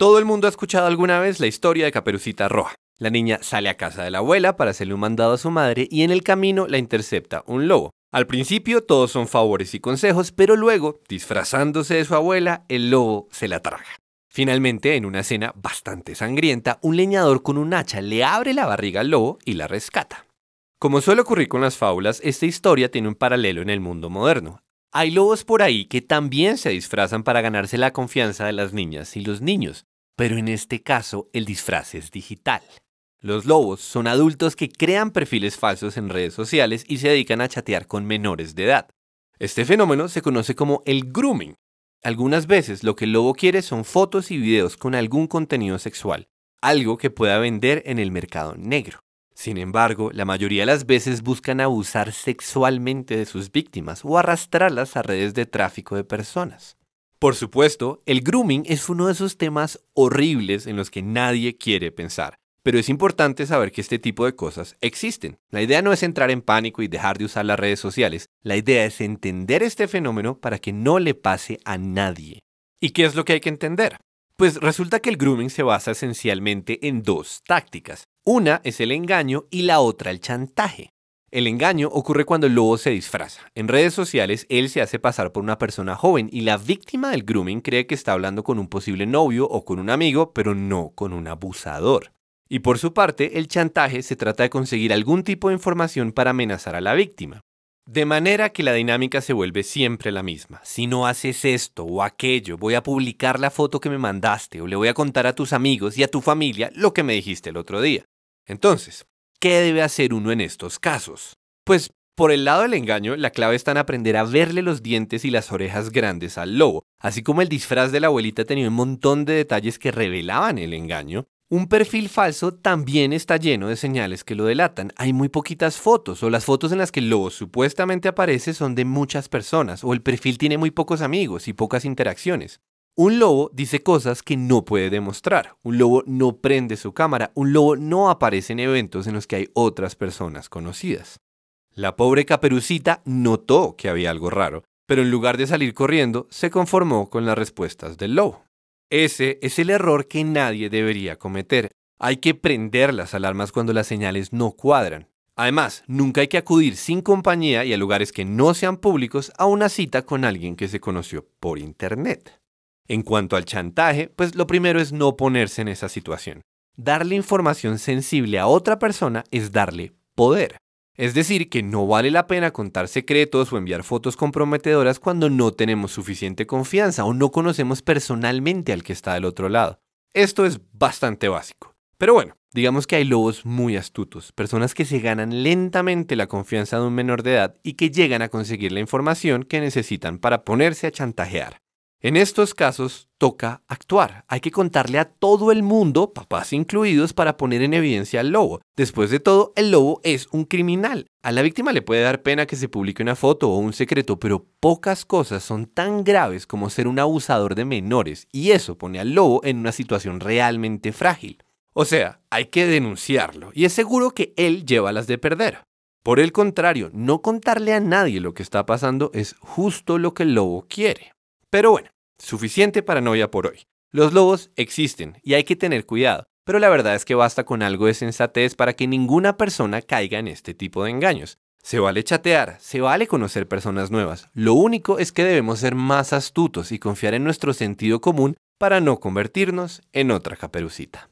Todo el mundo ha escuchado alguna vez la historia de Caperucita Roja. La niña sale a casa de la abuela para hacerle un mandado a su madre y en el camino la intercepta un lobo. Al principio todos son favores y consejos, pero luego, disfrazándose de su abuela, el lobo se la traga. Finalmente, en una escena bastante sangrienta, un leñador con un hacha le abre la barriga al lobo y la rescata. Como suele ocurrir con las fábulas, esta historia tiene un paralelo en el mundo moderno. Hay lobos por ahí que también se disfrazan para ganarse la confianza de las niñas y los niños, pero en este caso el disfraz es digital. Los lobos son adultos que crean perfiles falsos en redes sociales y se dedican a chatear con menores de edad. Este fenómeno se conoce como el grooming. Algunas veces lo que el lobo quiere son fotos y videos con algún contenido sexual, algo que pueda vender en el mercado negro. Sin embargo, la mayoría de las veces buscan abusar sexualmente de sus víctimas o arrastrarlas a redes de tráfico de personas. Por supuesto, el grooming es uno de esos temas horribles en los que nadie quiere pensar, pero es importante saber que este tipo de cosas existen. La idea no es entrar en pánico y dejar de usar las redes sociales, la idea es entender este fenómeno para que no le pase a nadie. ¿Y qué es lo que hay que entender? Pues resulta que el grooming se basa esencialmente en dos tácticas. Una es el engaño y la otra el chantaje. El engaño ocurre cuando el lobo se disfraza. En redes sociales, él se hace pasar por una persona joven y la víctima del grooming cree que está hablando con un posible novio o con un amigo, pero no con un abusador. Y por su parte, el chantaje se trata de conseguir algún tipo de información para amenazar a la víctima. De manera que la dinámica se vuelve siempre la misma. Si no haces esto o aquello, voy a publicar la foto que me mandaste o le voy a contar a tus amigos y a tu familia lo que me dijiste el otro día. Entonces, ¿qué debe hacer uno en estos casos? Pues, por el lado del engaño, la clave está en aprender a verle los dientes y las orejas grandes al lobo. Así como el disfraz de la abuelita tenía un montón de detalles que revelaban el engaño, un perfil falso también está lleno de señales que lo delatan. Hay muy poquitas fotos o las fotos en las que el lobo supuestamente aparece son de muchas personas o el perfil tiene muy pocos amigos y pocas interacciones. Un lobo dice cosas que no puede demostrar. Un lobo no prende su cámara. Un lobo no aparece en eventos en los que hay otras personas conocidas. La pobre caperucita notó que había algo raro, pero en lugar de salir corriendo, se conformó con las respuestas del lobo. Ese es el error que nadie debería cometer. Hay que prender las alarmas cuando las señales no cuadran. Además, nunca hay que acudir sin compañía y a lugares que no sean públicos a una cita con alguien que se conoció por Internet. En cuanto al chantaje, pues lo primero es no ponerse en esa situación. Darle información sensible a otra persona es darle poder. Es decir, que no vale la pena contar secretos o enviar fotos comprometedoras cuando no tenemos suficiente confianza o no conocemos personalmente al que está del otro lado. Esto es bastante básico. Pero bueno, digamos que hay lobos muy astutos, personas que se ganan lentamente la confianza de un menor de edad y que llegan a conseguir la información que necesitan para ponerse a chantajear. En estos casos toca actuar. Hay que contarle a todo el mundo, papás incluidos, para poner en evidencia al lobo. Después de todo, el lobo es un criminal. A la víctima le puede dar pena que se publique una foto o un secreto, pero pocas cosas son tan graves como ser un abusador de menores, y eso pone al lobo en una situación realmente frágil. O sea, hay que denunciarlo, y es seguro que él lleva las de perder. Por el contrario, no contarle a nadie lo que está pasando es justo lo que el lobo quiere. Pero bueno, suficiente paranoia por hoy. Los lobos existen y hay que tener cuidado, pero la verdad es que basta con algo de sensatez para que ninguna persona caiga en este tipo de engaños. Se vale chatear, se vale conocer personas nuevas, lo único es que debemos ser más astutos y confiar en nuestro sentido común para no convertirnos en otra caperucita.